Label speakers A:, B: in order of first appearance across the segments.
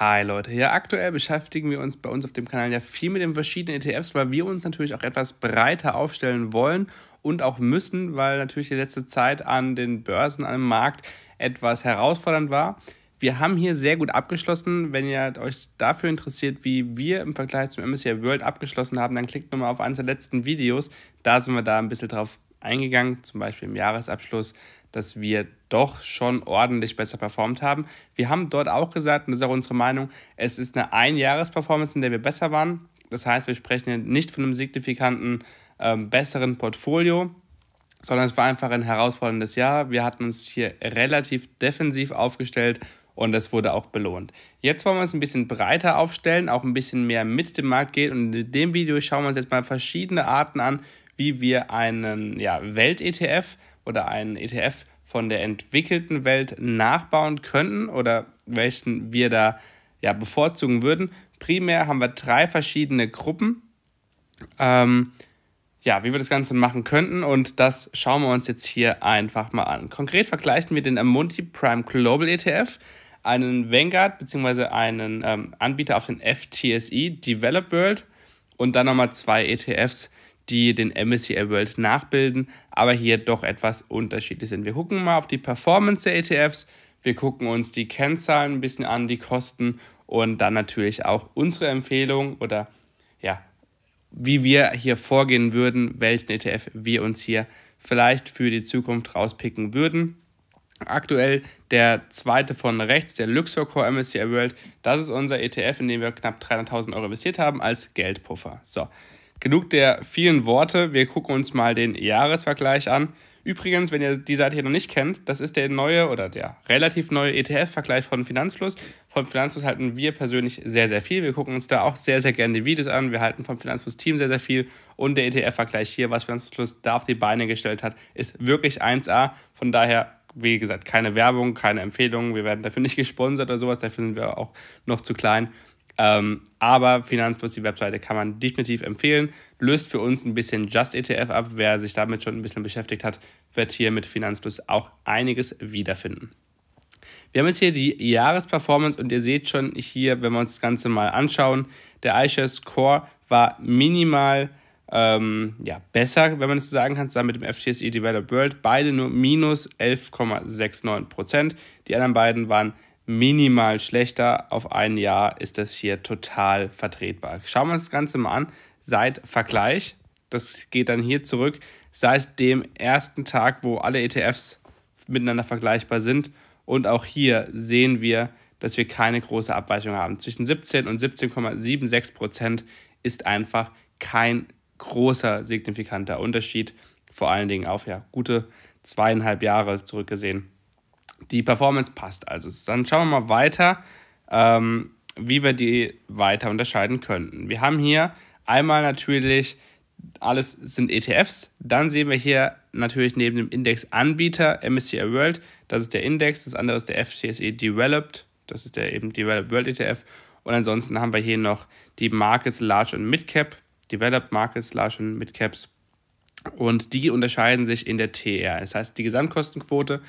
A: Hi Leute, ja aktuell beschäftigen wir uns bei uns auf dem Kanal ja viel mit den verschiedenen ETFs, weil wir uns natürlich auch etwas breiter aufstellen wollen und auch müssen, weil natürlich die letzte Zeit an den Börsen, an dem Markt etwas herausfordernd war. Wir haben hier sehr gut abgeschlossen. Wenn ihr euch dafür interessiert, wie wir im Vergleich zum MSCI World abgeschlossen haben, dann klickt nochmal auf eines der letzten Videos. Da sind wir da ein bisschen drauf eingegangen, zum Beispiel im Jahresabschluss, dass wir doch schon ordentlich besser performt haben. Wir haben dort auch gesagt, und das ist auch unsere Meinung, es ist eine Einjahresperformance, in der wir besser waren. Das heißt, wir sprechen nicht von einem signifikanten ähm, besseren Portfolio, sondern es war einfach ein herausforderndes Jahr. Wir hatten uns hier relativ defensiv aufgestellt und das wurde auch belohnt. Jetzt wollen wir uns ein bisschen breiter aufstellen, auch ein bisschen mehr mit dem Markt gehen und in dem Video schauen wir uns jetzt mal verschiedene Arten an, wie wir einen ja, Welt-ETF oder einen ETF von der entwickelten Welt nachbauen könnten oder welchen wir da ja, bevorzugen würden. Primär haben wir drei verschiedene Gruppen. Ähm, ja, wie wir das Ganze machen könnten und das schauen wir uns jetzt hier einfach mal an. Konkret vergleichen wir den Amundi Prime Global ETF, einen Vanguard bzw. einen ähm, Anbieter auf den FTSE Develop World und dann nochmal zwei ETFs die den MSCI World nachbilden, aber hier doch etwas unterschiedlich sind. Wir gucken mal auf die Performance der ETFs, wir gucken uns die Kennzahlen ein bisschen an, die Kosten und dann natürlich auch unsere Empfehlung oder ja, wie wir hier vorgehen würden, welchen ETF wir uns hier vielleicht für die Zukunft rauspicken würden. Aktuell der zweite von rechts, der Luxor Core MSCI World. Das ist unser ETF, in dem wir knapp 300.000 Euro investiert haben als Geldpuffer. So, Genug der vielen Worte, wir gucken uns mal den Jahresvergleich an. Übrigens, wenn ihr die Seite hier noch nicht kennt, das ist der neue oder der relativ neue ETF-Vergleich von Finanzfluss. Von Finanzfluss halten wir persönlich sehr, sehr viel. Wir gucken uns da auch sehr, sehr gerne die Videos an. Wir halten vom Finanzfluss-Team sehr, sehr viel. Und der ETF-Vergleich hier, was Finanzfluss da auf die Beine gestellt hat, ist wirklich 1A. Von daher wie gesagt, keine Werbung, keine Empfehlungen. Wir werden dafür nicht gesponsert oder sowas. Dafür sind wir auch noch zu klein. Ähm, aber Finanzfluss, die Webseite, kann man definitiv empfehlen. Löst für uns ein bisschen Just ETF ab. Wer sich damit schon ein bisschen beschäftigt hat, wird hier mit Finanzfluss auch einiges wiederfinden. Wir haben jetzt hier die Jahresperformance und ihr seht schon hier, wenn wir uns das Ganze mal anschauen, der iShares Core war minimal ähm, ja, besser, wenn man es so sagen kann, zusammen mit dem FTSE Developed World. Beide nur minus 11,69%. Die anderen beiden waren minimal schlechter. Auf ein Jahr ist das hier total vertretbar. Schauen wir uns das Ganze mal an. Seit Vergleich, das geht dann hier zurück, seit dem ersten Tag, wo alle ETFs miteinander vergleichbar sind. Und auch hier sehen wir, dass wir keine große Abweichung haben. Zwischen 17 und 17,76 Prozent ist einfach kein großer signifikanter Unterschied. Vor allen Dingen auf ja, gute zweieinhalb Jahre zurückgesehen. Die Performance passt also. Dann schauen wir mal weiter, ähm, wie wir die weiter unterscheiden könnten. Wir haben hier einmal natürlich, alles sind ETFs. Dann sehen wir hier natürlich neben dem Indexanbieter MSCI World, das ist der Index, das andere ist der FTSE Developed, das ist der eben Developed World ETF. Und ansonsten haben wir hier noch die Markets Large und Mid Cap, Developed Markets Large und Mid Caps. Und die unterscheiden sich in der TR. Das heißt, die Gesamtkostenquote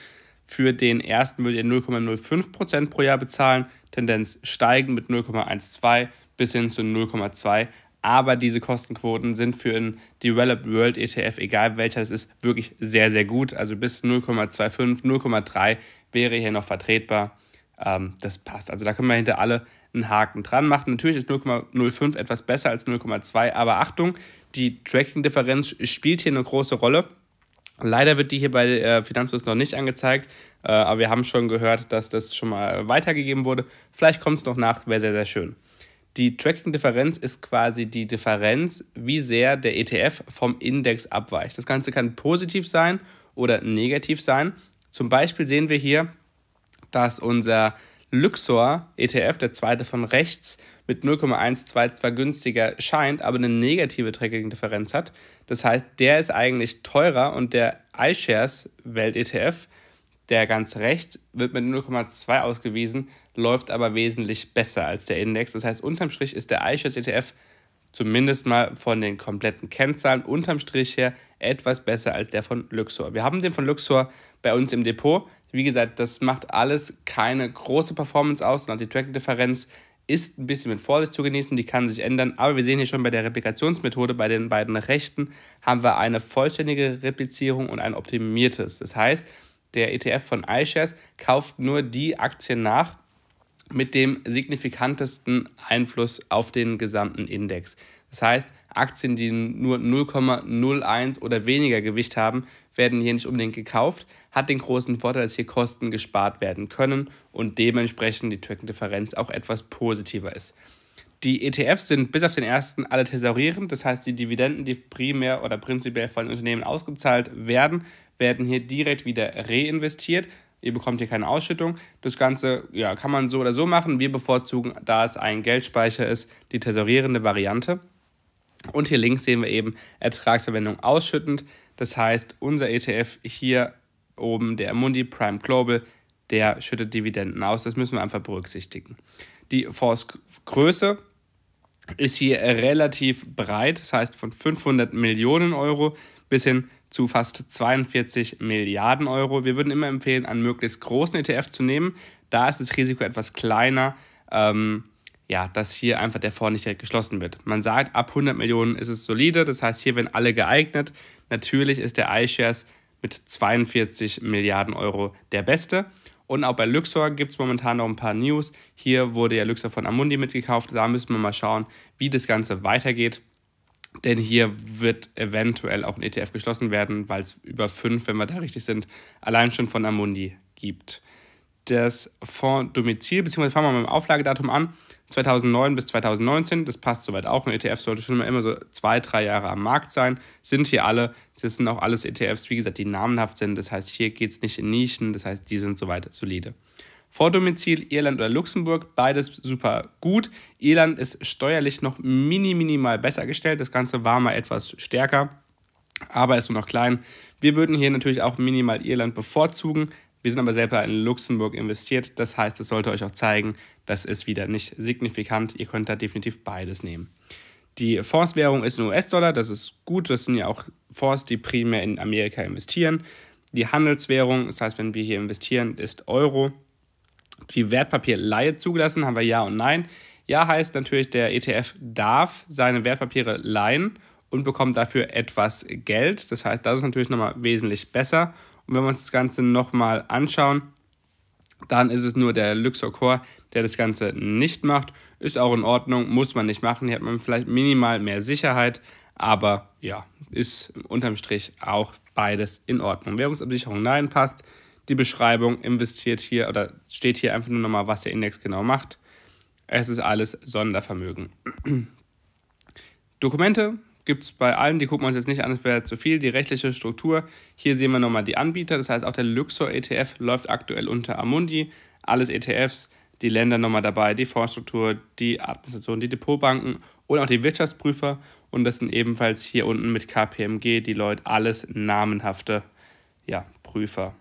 A: für den ersten würdet ihr 0,05% pro Jahr bezahlen, Tendenz steigen mit 0,12 bis hin zu 0,2. Aber diese Kostenquoten sind für einen Developed World ETF, egal welcher es ist, wirklich sehr, sehr gut. Also bis 0,25, 0,3 wäre hier noch vertretbar. Ähm, das passt. Also da können wir hinter alle einen Haken dran machen. Natürlich ist 0,05 etwas besser als 0,2, aber Achtung, die Tracking-Differenz spielt hier eine große Rolle. Leider wird die hier bei äh, Finanzlos noch nicht angezeigt, äh, aber wir haben schon gehört, dass das schon mal weitergegeben wurde. Vielleicht kommt es noch nach, wäre sehr, sehr schön. Die Tracking-Differenz ist quasi die Differenz, wie sehr der ETF vom Index abweicht. Das Ganze kann positiv sein oder negativ sein. Zum Beispiel sehen wir hier, dass unser Luxor ETF, der zweite von rechts, mit 0,12 zwar günstiger scheint, aber eine negative Tracking-Differenz hat. Das heißt, der ist eigentlich teurer und der iShares Welt ETF, der ganz rechts, wird mit 0,2 ausgewiesen, läuft aber wesentlich besser als der Index. Das heißt, unterm Strich ist der iShares ETF zumindest mal von den kompletten Kennzahlen unterm Strich her etwas besser als der von Luxor. Wir haben den von Luxor bei uns im Depot. Wie gesagt, das macht alles keine große Performance aus, sondern die Track-Differenz ist ein bisschen mit Vorsicht zu genießen, die kann sich ändern. Aber wir sehen hier schon bei der Replikationsmethode, bei den beiden rechten, haben wir eine vollständige Replizierung und ein optimiertes. Das heißt, der ETF von iShares kauft nur die Aktien nach mit dem signifikantesten Einfluss auf den gesamten Index. Das heißt, Aktien, die nur 0,01 oder weniger Gewicht haben, werden hier nicht unbedingt gekauft hat den großen Vorteil, dass hier Kosten gespart werden können und dementsprechend die token auch etwas positiver ist. Die ETFs sind bis auf den ersten alle tesorierend, das heißt die Dividenden, die primär oder prinzipiell von Unternehmen ausgezahlt werden, werden hier direkt wieder reinvestiert. Ihr bekommt hier keine Ausschüttung. Das Ganze ja, kann man so oder so machen. Wir bevorzugen, da es ein Geldspeicher ist, die tesorierende Variante. Und hier links sehen wir eben Ertragsverwendung ausschüttend. Das heißt, unser ETF hier oben der Mundi Prime Global, der schüttet Dividenden aus. Das müssen wir einfach berücksichtigen. Die Fondsgröße ist hier relativ breit, das heißt von 500 Millionen Euro bis hin zu fast 42 Milliarden Euro. Wir würden immer empfehlen, einen möglichst großen ETF zu nehmen. Da ist das Risiko etwas kleiner, ähm, ja, dass hier einfach der Fonds nicht direkt geschlossen wird. Man sagt, ab 100 Millionen ist es solide, das heißt, hier werden alle geeignet. Natürlich ist der iShares mit 42 Milliarden Euro der beste. Und auch bei Luxor gibt es momentan noch ein paar News. Hier wurde ja Luxor von Amundi mitgekauft. Da müssen wir mal schauen, wie das Ganze weitergeht. Denn hier wird eventuell auch ein ETF geschlossen werden, weil es über fünf, wenn wir da richtig sind, allein schon von Amundi gibt. Das Fonds Fonddomizil, beziehungsweise fangen wir mal mit dem Auflagedatum an. 2009 bis 2019, das passt soweit auch. Ein ETF sollte schon immer so zwei, drei Jahre am Markt sein. Sind hier alle, das sind auch alles ETFs, wie gesagt, die namenhaft sind. Das heißt, hier geht es nicht in Nischen, das heißt, die sind soweit solide. Vordomizil Irland oder Luxemburg, beides super gut. Irland ist steuerlich noch mini, minimal besser gestellt. Das Ganze war mal etwas stärker, aber ist nur noch klein. Wir würden hier natürlich auch minimal Irland bevorzugen, wir sind aber selber in Luxemburg investiert, das heißt, es sollte euch auch zeigen, das ist wieder nicht signifikant. Ihr könnt da definitiv beides nehmen. Die Fondswährung ist in US-Dollar, das ist gut, das sind ja auch Fonds, die primär in Amerika investieren. Die Handelswährung, das heißt, wenn wir hier investieren, ist Euro. Die Wertpapierleihe zugelassen, haben wir Ja und Nein. Ja heißt natürlich, der ETF darf seine Wertpapiere leihen und bekommt dafür etwas Geld. Das heißt, das ist natürlich nochmal wesentlich besser und wenn wir uns das Ganze nochmal anschauen, dann ist es nur der Luxor Core, der das Ganze nicht macht. Ist auch in Ordnung, muss man nicht machen. Hier hat man vielleicht minimal mehr Sicherheit, aber ja, ist unterm Strich auch beides in Ordnung. Währungsabsicherung, nein, passt. Die Beschreibung investiert hier oder steht hier einfach nur nochmal, was der Index genau macht. Es ist alles Sondervermögen. Dokumente gibt es bei allen, die gucken wir uns jetzt nicht an, es wäre zu viel, die rechtliche Struktur. Hier sehen wir nochmal die Anbieter, das heißt auch der Luxor ETF läuft aktuell unter Amundi. Alles ETFs, die Länder nochmal dabei, die Fondsstruktur, die Administration, die Depotbanken und auch die Wirtschaftsprüfer. Und das sind ebenfalls hier unten mit KPMG, die Leute, alles namenhafte ja, Prüfer.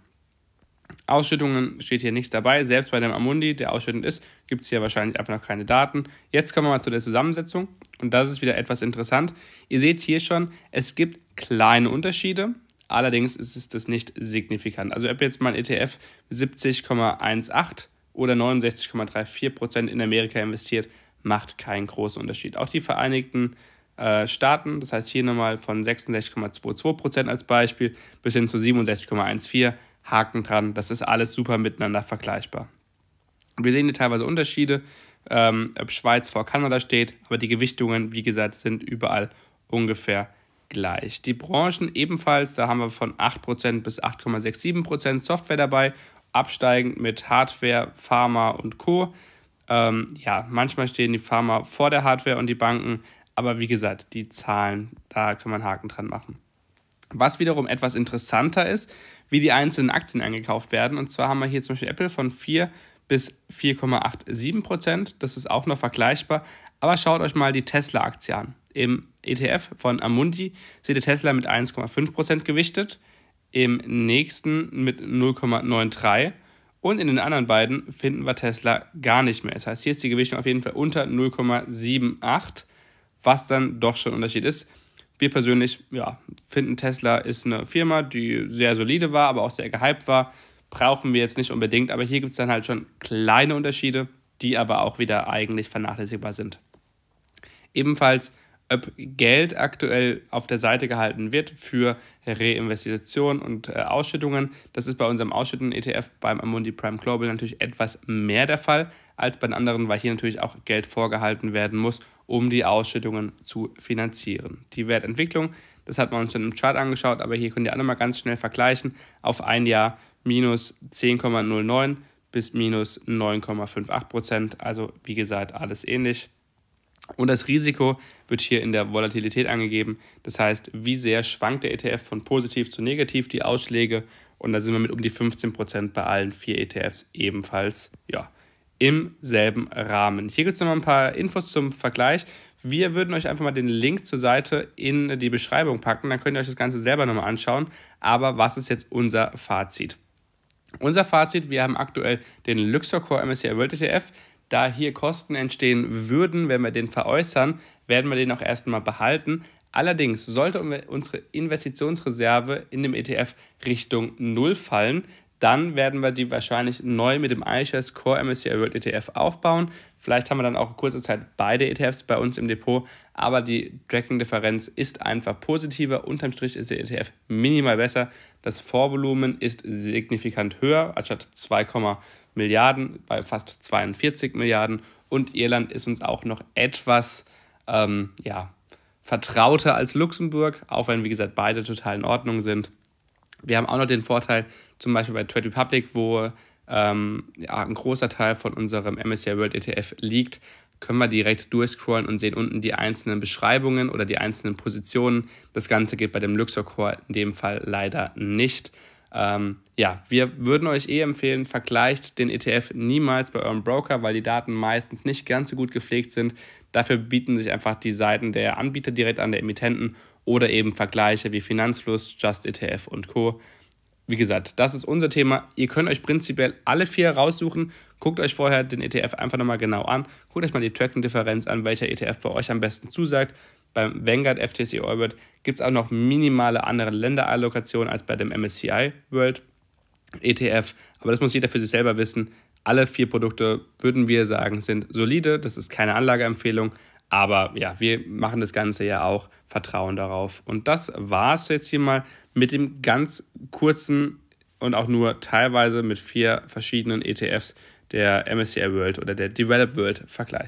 A: Ausschüttungen steht hier nichts dabei. Selbst bei dem Amundi, der ausschüttend ist, gibt es hier wahrscheinlich einfach noch keine Daten. Jetzt kommen wir mal zu der Zusammensetzung und das ist wieder etwas interessant. Ihr seht hier schon, es gibt kleine Unterschiede, allerdings ist es das nicht signifikant. Also ob jetzt mein ETF 70,18 oder 69,34% in Amerika investiert, macht keinen großen Unterschied. Auch die Vereinigten äh, Staaten, das heißt hier nochmal von 66,22% als Beispiel bis hin zu 67,14% Haken dran. Das ist alles super miteinander vergleichbar. Wir sehen hier teilweise Unterschiede, ähm, ob Schweiz vor Kanada steht, aber die Gewichtungen, wie gesagt, sind überall ungefähr gleich. Die Branchen ebenfalls, da haben wir von 8% bis 8,67% Software dabei, absteigend mit Hardware, Pharma und Co. Ähm, ja, manchmal stehen die Pharma vor der Hardware und die Banken, aber wie gesagt, die Zahlen, da kann man Haken dran machen. Was wiederum etwas interessanter ist, wie die einzelnen Aktien eingekauft werden. Und zwar haben wir hier zum Beispiel Apple von 4 bis 4,87 Prozent. Das ist auch noch vergleichbar. Aber schaut euch mal die Tesla-Aktie an. Im ETF von Amundi seht ihr Tesla mit 1,5 Prozent gewichtet, im nächsten mit 0,93 und in den anderen beiden finden wir Tesla gar nicht mehr. Das heißt, hier ist die Gewichtung auf jeden Fall unter 0,78, was dann doch schon ein Unterschied ist wir persönlich ja, finden, Tesla ist eine Firma, die sehr solide war, aber auch sehr gehypt war. Brauchen wir jetzt nicht unbedingt, aber hier gibt es dann halt schon kleine Unterschiede, die aber auch wieder eigentlich vernachlässigbar sind. Ebenfalls ob Geld aktuell auf der Seite gehalten wird für Reinvestitionen und äh, Ausschüttungen. Das ist bei unserem Ausschütten-ETF beim Amundi Prime Global natürlich etwas mehr der Fall als bei den anderen, weil hier natürlich auch Geld vorgehalten werden muss, um die Ausschüttungen zu finanzieren. Die Wertentwicklung, das hat man uns in einem Chart angeschaut, aber hier könnt ihr alle mal ganz schnell vergleichen. Auf ein Jahr minus 10,09 bis minus 9,58 Prozent. Also wie gesagt, alles ähnlich. Und das Risiko wird hier in der Volatilität angegeben. Das heißt, wie sehr schwankt der ETF von positiv zu negativ die Ausschläge. Und da sind wir mit um die 15% bei allen vier ETFs ebenfalls ja, im selben Rahmen. Hier gibt es nochmal ein paar Infos zum Vergleich. Wir würden euch einfach mal den Link zur Seite in die Beschreibung packen. Dann könnt ihr euch das Ganze selber nochmal anschauen. Aber was ist jetzt unser Fazit? Unser Fazit, wir haben aktuell den Luxor Core MSCI World ETF da hier Kosten entstehen würden, wenn wir den veräußern, werden wir den auch erstmal behalten. Allerdings sollte unsere Investitionsreserve in dem ETF Richtung Null fallen, dann werden wir die wahrscheinlich neu mit dem iShares Core MSCI World ETF aufbauen. Vielleicht haben wir dann auch kurze Zeit beide ETFs bei uns im Depot, aber die Tracking-Differenz ist einfach positiver. Unterm Strich ist der ETF minimal besser. Das Vorvolumen ist signifikant höher, anstatt 2,5 Milliarden, bei fast 42 Milliarden. Und Irland ist uns auch noch etwas ähm, ja, vertrauter als Luxemburg, auch wenn, wie gesagt, beide total in Ordnung sind. Wir haben auch noch den Vorteil, zum Beispiel bei Trade Republic, wo ähm, ja, ein großer Teil von unserem MSCI World ETF liegt, können wir direkt durchscrollen und sehen unten die einzelnen Beschreibungen oder die einzelnen Positionen. Das Ganze geht bei dem Luxor Core in dem Fall leider nicht. Ähm, ja, wir würden euch eh empfehlen, vergleicht den ETF niemals bei eurem Broker, weil die Daten meistens nicht ganz so gut gepflegt sind. Dafür bieten sich einfach die Seiten der Anbieter direkt an der Emittenten oder eben Vergleiche wie Finanzfluss, Just ETF und Co. Wie gesagt, das ist unser Thema. Ihr könnt euch prinzipiell alle vier raussuchen. Guckt euch vorher den ETF einfach nochmal genau an. Guckt euch mal die Tracking-Differenz an, welcher ETF bei euch am besten zusagt. Beim Vanguard FTSE Orbit gibt es auch noch minimale andere Länderallokationen als bei dem MSCI World ETF. Aber das muss jeder für sich selber wissen. Alle vier Produkte, würden wir sagen, sind solide. Das ist keine Anlageempfehlung. Aber ja, wir machen das Ganze ja auch Vertrauen darauf. Und das war es jetzt hier mal mit dem ganz kurzen und auch nur teilweise mit vier verschiedenen ETFs der MSCI World oder der Developed World Vergleich.